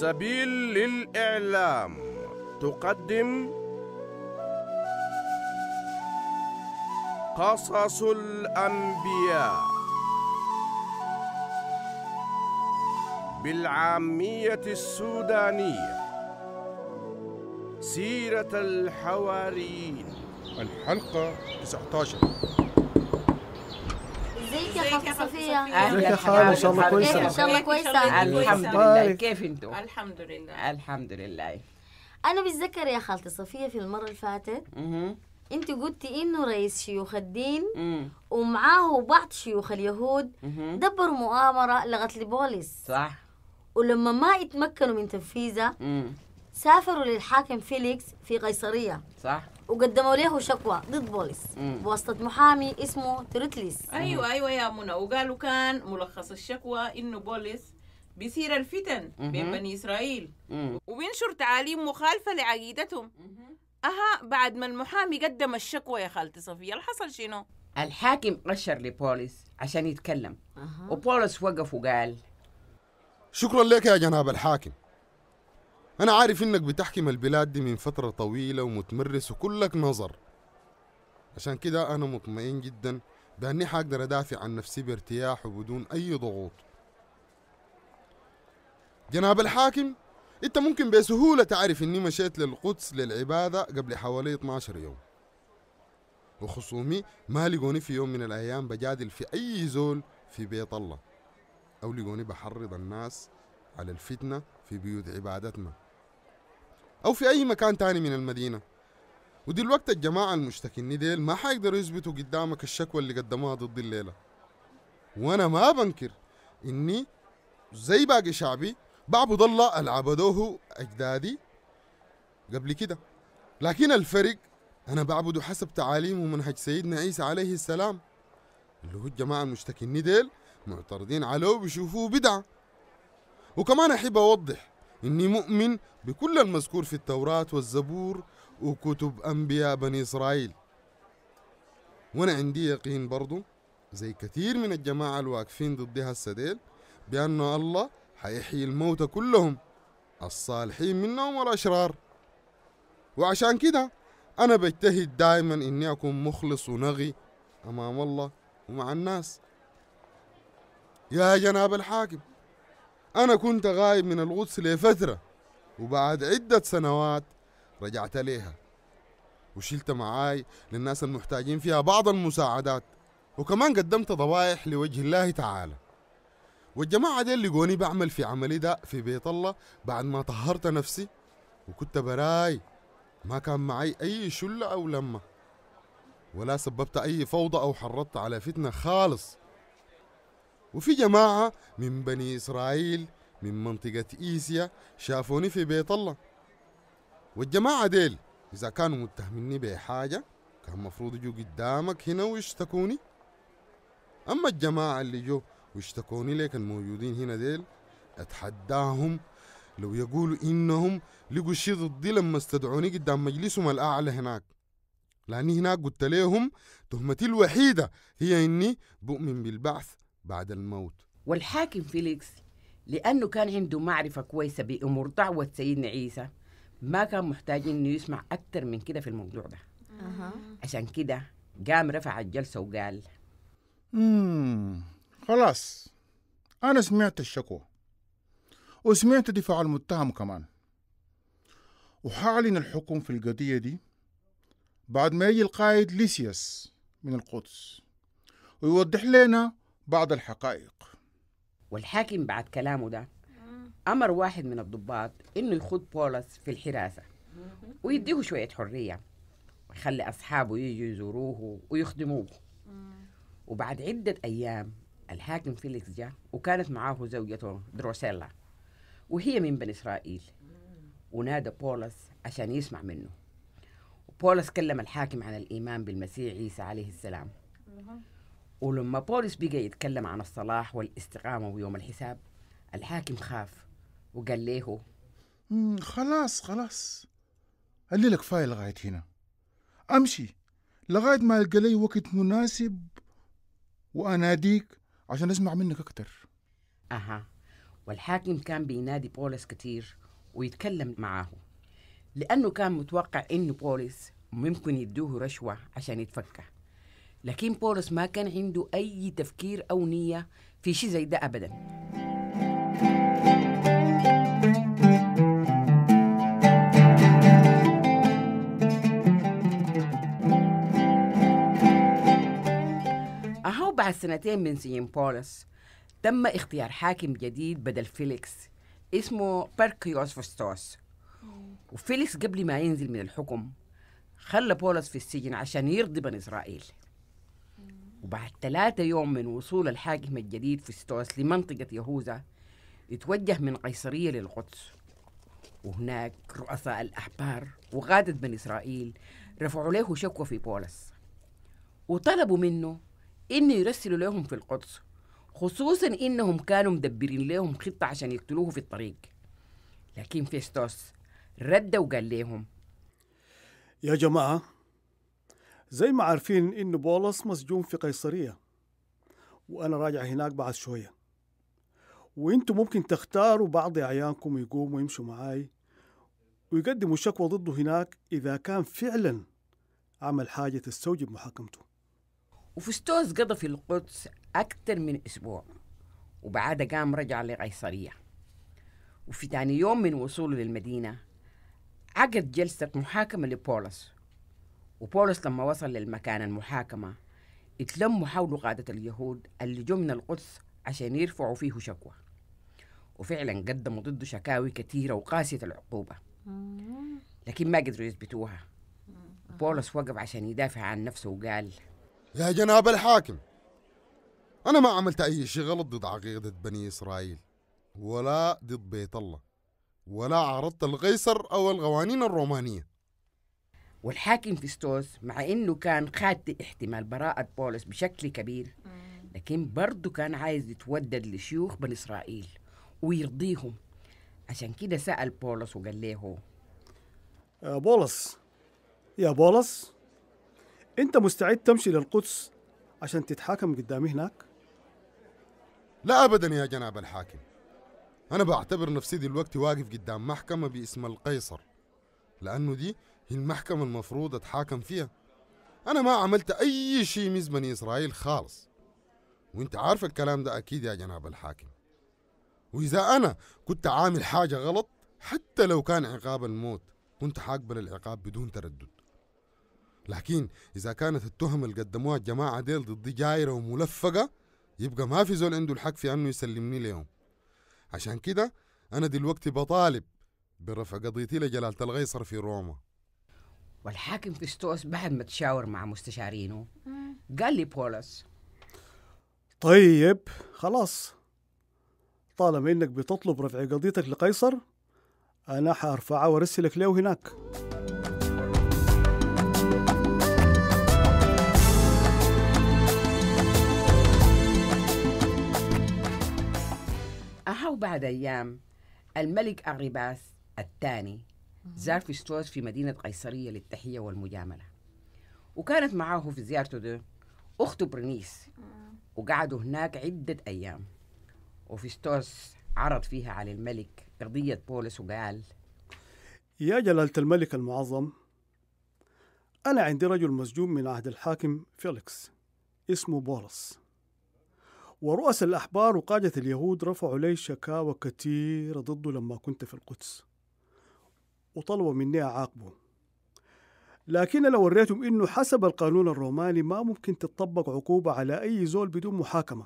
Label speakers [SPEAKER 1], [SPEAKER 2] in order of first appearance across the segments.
[SPEAKER 1] سبيل للإعلام تقدم قصص الأنبياء بالعامية السودانية سيرة الحواريين الحلقة 19
[SPEAKER 2] ازيك يا خالة صفية ازيك يا خالة ان شاء الله إيه، كويسة إيه، ان شاء الله كويسة الحمد لله كيف انتم الحمد لله الحمد لله انا بتذكر يا خالتي صفية في المرة اللي فاتت انت قلتي انه رئيس شيوخ الدين ومعاه بعض شيوخ اليهود دبروا مؤامرة لغت لبولس صح ولما ما يتمكنوا من تنفيذها سافروا للحاكم فيليكس في قيصرية صح وقدموا له شكوى ضد بوليس بواسطة محامي اسمه تريتليس أيوة أيوة يا منى وقالوا كان ملخص الشكوى إنه بوليس بيثير الفتن بين بني إسرائيل وبينشر تعاليم مخالفة لعقيدتهم أها بعد ما المحامي قدم الشكوى يا خالتي صفية اللي حصل شنو؟ الحاكم أشر لبوليس عشان يتكلم أه. وبوليس وقف وقال
[SPEAKER 3] شكرا لك يا جناب الحاكم أنا عارف إنك بتحكم البلاد دي من فترة طويلة ومتمرس وكلك نظر عشان كده أنا مطمئن جدا بأني حقدر أدافع عن نفسي بارتياح وبدون أي ضغوط جناب الحاكم انت ممكن بسهولة تعرف اني مشيت للقدس للعبادة قبل حوالي 12 يوم وخصومي ما لقوني في يوم من الايام بجادل في اي زول في بيت الله او لقوني بحرض الناس على الفتنة في بيوت عبادتنا أو في أي مكان تاني من المدينة ودلوقتي الجماعة المشتكين ديل ما حيقدروا يثبتوا قدامك الشكوى اللي قدموها ضد الليلة وأنا ما بنكر إني زي باقي شعبي بعبد الله العبدوه أجدادي قبل كده لكن الفرق أنا بعبده حسب تعاليم ومنهج سيدنا عيسى عليه السلام اللي هو الجماعة المشتكين ديل معترضين عليه وبيشوفوه بدعة وكمان أحب أوضح إني مؤمن بكل المذكور في التوراة والزبور وكتب أنبياء بني إسرائيل وأنا عندي يقين برضو زي كثير من الجماعة الواقفين ضد هسه ديل بأن الله حيحيي الموتى كلهم الصالحين منهم والأشرار وعشان كده أنا بجتهد دائما إني أكون مخلص ونغي أمام الله ومع الناس يا جناب الحاكم أنا كنت غايب من القدس لفترة وبعد عدة سنوات رجعت ليها وشلت معاي للناس المحتاجين فيها بعض المساعدات وكمان قدمت ضبائح لوجه الله تعالى والجماعة دي اللي قوني بعمل في عملي ده في بيت الله بعد ما طهرت نفسي وكنت براي ما كان معي أي شلة أو لمة ولا سببت أي فوضى أو حرضت على فتنة خالص وفي جماعة من بني إسرائيل من منطقة إيسيا شافوني في بيت الله والجماعة ديل إذا كانوا متهميني بحاجة كان مفروض يجوا قدامك هنا ويشتكوني أما الجماعة اللي جو ويشتكوني لك الموجودين هنا ديل أتحداهم لو يقولوا إنهم لقوا شي ضدي لما استدعوني قدام مجلسهم الأعلى هناك لأني هناك قلت لهم تهمتي الوحيدة هي إني بؤمن بالبعث بعد الموت والحاكم فيليكس
[SPEAKER 2] لأنه كان عنده معرفة كويسة بأمور دعوة سيدنا عيسى ما كان محتاج إنه يسمع أكثر من كده في الموضوع ده أه. عشان كده قام رفع الجلسة
[SPEAKER 3] وقال مم. خلاص أنا سمعت الشكوى وسمعت دفاع المتهم كمان وحاعلن الحكم في القضية دي بعد ما يجي القائد ليسيوس من القدس ويوضح لنا بعض الحقائق والحاكم بعد
[SPEAKER 2] كلامه ده أمر واحد من الضباط إنه يخوض بولس في الحراسة ويديه شوية حرية ويخلي أصحابه يجوا يزوروه ويخدموه وبعد عدة أيام الحاكم فيليكس جاء وكانت معاه زوجته دروسيلا وهي من بني إسرائيل ونادى بولس عشان يسمع منه وبولس كلم الحاكم عن الإيمان بالمسيح عيسى عليه السلام ولما بولس بقى يتكلم عن الصلاح والاستقامة ويوم الحساب
[SPEAKER 3] الحاكم خاف وقال له خلاص خلاص الليلة كفاية لغاية هنا أمشي لغاية ما ألقى لي وقت مناسب وأناديك عشان أسمع منك أكتر
[SPEAKER 2] أها والحاكم كان بينادي بولس كتير ويتكلم معاه لأنه كان متوقع إنه بولس ممكن يدوه رشوة عشان يتفكه لكن بولس ما كان عنده أي تفكير أو نية في شيء زي ده أبدا أهو بعد سنتين من سجن بولس تم اختيار حاكم جديد بدل فيليكس اسمه بيركيوس فستوس وفيليكس قبل ما ينزل من الحكم خلى بولس في السجن عشان يرضي بني إسرائيل وبعد ثلاثة يوم من وصول الحاكم الجديد ستوس لمنطقة يهوذا يتوجه من قيصرية للقدس وهناك رؤساء الأحبار وغادة بن إسرائيل رفعوا له شكوى في بولس وطلبوا منه إنه يرسلوا لهم في القدس خصوصا إنهم كانوا مدبرين لهم خطة عشان يقتلوه في الطريق لكن فيستوس رد وقال لهم
[SPEAKER 1] يا جماعة زي ما عارفين إنه بولس مسجون في قيصرية وأنا راجع هناك بعد شوية وإنتوا ممكن تختاروا بعض أعيانكم يقوموا يمشوا معاي ويقدموا شكوى ضده هناك إذا كان فعلا عمل حاجة تستوجب محاكمته
[SPEAKER 2] وفستوس قضى في القدس أكثر من أسبوع وبعدها قام رجع لقيصرية وفي تاني يوم من وصوله للمدينة عقد جلسة محاكمة لبولس وبولس لما وصل للمكان المحاكمة اتلموا حول قادة اليهود اللي جو من القدس عشان يرفعوا فيه شكوى وفعلا قدموا ضده شكاوي كثيرة وقاسية العقوبة لكن
[SPEAKER 3] ما قدروا يثبتوها بولس وقف عشان يدافع عن نفسه وقال يا جناب الحاكم أنا ما عملت أي شيء غلط ضد عقيدة بني إسرائيل ولا ضد بيت الله ولا عرضت القيصر أو القوانين الرومانية والحاكم فيستوس مع انه كان خاد احتمال براءة
[SPEAKER 2] بولس بشكل كبير لكن برضه كان عايز يتودد لشيوخ بني اسرائيل ويرضيهم عشان كده سأل بولس وقال له يا
[SPEAKER 1] بولس يا بولس انت مستعد تمشي للقدس عشان تتحاكم قدامي هناك؟ لا ابدا يا جناب الحاكم
[SPEAKER 3] انا بعتبر نفسي دلوقتي واقف قدام محكمة باسم القيصر لانه دي هي المحكمة المفروض أتحاكم فيها أنا ما عملت أي شيء ميز بني إسرائيل خالص وانت عارف الكلام ده أكيد يا جناب الحاكم وإذا أنا كنت عامل حاجة غلط حتى لو كان عقاب الموت كنت حاقبل العقاب بدون تردد لكن إذا كانت التهم اللي قدموها الجماعة ديل ضدي جايرة وملفقة يبقى ما في زول عنده الحق في أنه يسلمني اليوم عشان كده أنا دلوقتي بطالب برفع قضيتي لجلالة القيصر في روما والحاكم فيستوس بعد ما تشاور مع مستشارينه قال لي
[SPEAKER 1] بولس طيب خلاص طالما انك بتطلب رفع قضيتك لقيصر انا حارفعها وارسلك له هناك
[SPEAKER 2] أها وبعد أيام الملك أغرباس الثاني زارفشتوز في مدينة قيصرية للتحية والمجاملة وكانت معاه في زيارته ده أخته برنيس وقعدوا هناك عدة أيام وفيستوس عرض فيها على الملك قضية بولس وقال
[SPEAKER 1] يا جلالة الملك المعظم أنا عندي رجل مسجون من عهد الحاكم فيليكس اسمه بولس ورؤس الأحبار وقادة اليهود رفعوا لي شكاوى كثيرة ضده لما كنت في القدس وطلبوا مني أعاقبه لكن لو وريتهم إنه حسب القانون الروماني ما ممكن تطبق عقوبة على أي زول بدون محاكمة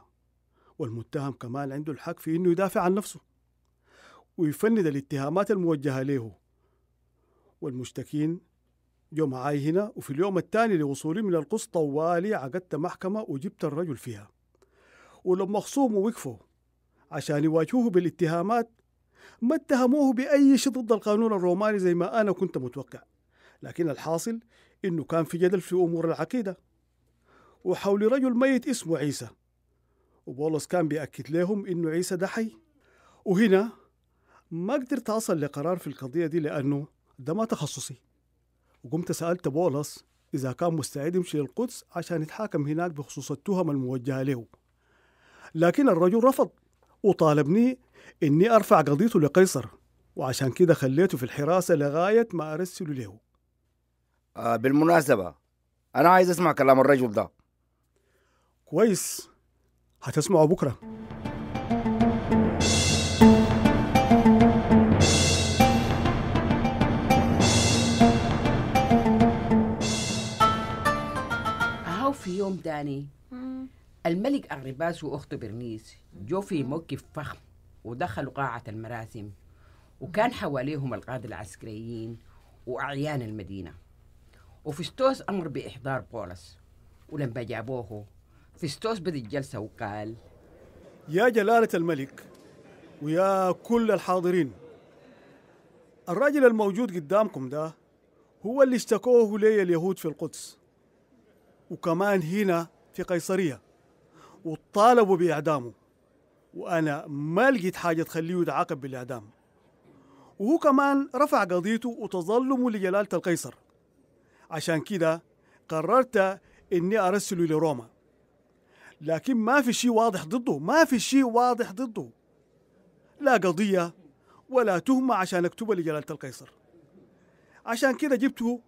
[SPEAKER 1] والمتهم كمان عنده الحق في إنه يدافع عن نفسه ويفند الاتهامات الموجهة له والمشتكين جو معاي هنا وفي اليوم الثاني لوصولي من القصة طوالي عقدت محكمة وجبت الرجل فيها ولما خصومه وقفوا عشان يواجهوه بالاتهامات ما اتهموه بأي شيء ضد القانون الروماني زي ما أنا كنت متوقع لكن الحاصل إنه كان في جدل في أمور العقيدة وحول رجل ميت اسمه عيسى وبولس كان بيأكد لهم إنه عيسى ده حي وهنا ما قدرت أصل لقرار في القضية دي لأنه ده ما تخصصي وقمت سألت بولس إذا كان مستعد يمشي للقدس عشان يتحاكم هناك بخصوص التهم الموجهة له لكن الرجل رفض وطالبني إني أرفع قضيته لقيصر وعشان كده خليته في الحراسة لغاية ما أرسله له آه بالمناسبة أنا عايز أسمع كلام الرجل ده كويس هتسمعه بكرة
[SPEAKER 2] هاو في يوم تاني الملك الرباس وأخته برنيس جو في موقف فخم ودخلوا قاعة المراسم وكان حواليهم القادة العسكريين وأعيان المدينة وفستوس أمر بإحضار بولس ولما جابوه
[SPEAKER 1] فستوس بدي الجلسة وقال يا جلالة الملك ويا كل الحاضرين الرجل الموجود قدامكم ده هو اللي اشتكوه لي اليهود في القدس وكمان هنا في قيصرية وطالبوا بإعدامه وانا ما لقيت حاجه تخليه يتعاقب بالاعدام وهو كمان رفع قضيته وتظلمه لجلاله القيصر عشان كده قررت اني ارسله لروما لكن ما في شيء واضح ضده ما في شيء واضح ضده لا قضيه ولا تهمه عشان اكتبها لجلاله القيصر عشان كده جبته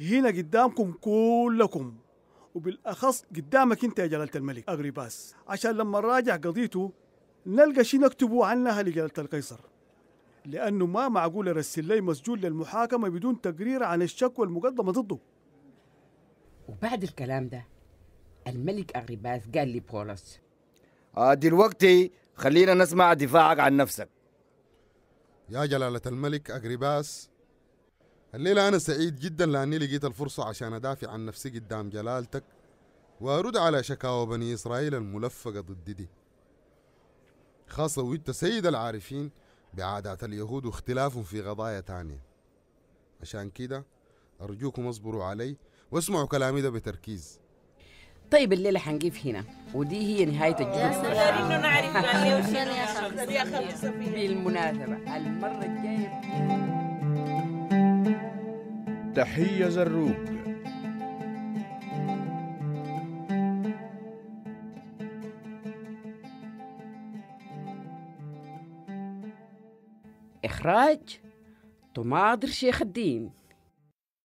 [SPEAKER 1] هنا قدامكم كلكم وبالاخص قدامك انت يا جلاله الملك اغريباس عشان لما راجع قضيته نلقى شيء نكتبوا عنها لجلالة القيصر لأنه ما معقول أرسل لي مسجون للمحاكمة بدون تقرير عن الشكوى المقدمة ضده
[SPEAKER 2] وبعد الكلام ده الملك
[SPEAKER 3] أغرباس قال لي بولس
[SPEAKER 1] آه دلوقتي خلينا نسمع دفاعك عن
[SPEAKER 3] نفسك يا جلالة الملك أغرباس الليلة أنا سعيد جدا لأني لقيت الفرصة عشان أدافع عن نفسي قدام جلالتك وأرد على شكاوى بني إسرائيل الملفقة ضد دي خاصة وانت سيد العارفين بعادات اليهود واختلافهم في قضايا تانية عشان كده أرجوكم اصبروا علي واسمعوا كلامي ده بتركيز طيب الليلة حنقف هنا ودي هي نهاية الجلسة يعني
[SPEAKER 2] يعني بالمناسبة المرة الجاية
[SPEAKER 1] تحية زروب اخراج طماطر شيخ الدين